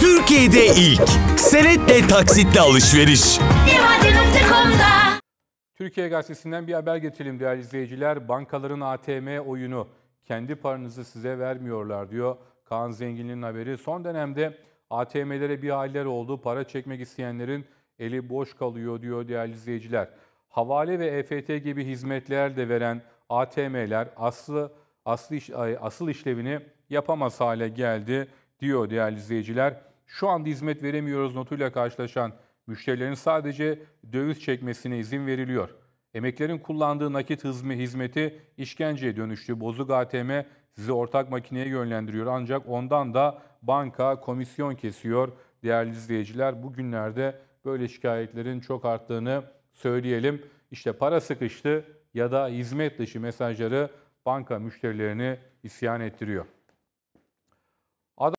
Türkiye'de ilk senetle taksitle alışveriş. Türkiye Gazetesi'nden bir haber getirelim değerli izleyiciler. Bankaların ATM oyunu kendi paranızı size vermiyorlar diyor Kaan Zengin'in haberi. Son dönemde ATM'lere bir haller oldu. Para çekmek isteyenlerin eli boş kalıyor diyor değerli izleyiciler. Havale ve EFT gibi hizmetler de veren ATM'ler aslı, aslı, asıl işlevini yapamaz hale geldi diyor değerli izleyiciler şu anda hizmet veremiyoruz notuyla karşılaşan müşterilerin sadece döviz çekmesine izin veriliyor. Emeklerin kullandığı nakit hızmı hizmeti işkenceye dönüştü. Bozuk ATM sizi ortak makineye yönlendiriyor ancak ondan da banka komisyon kesiyor. Değerli izleyiciler bugünlerde böyle şikayetlerin çok arttığını söyleyelim. İşte para sıkıştı ya da hizmet dışı mesajları banka müşterilerini isyan ettiriyor.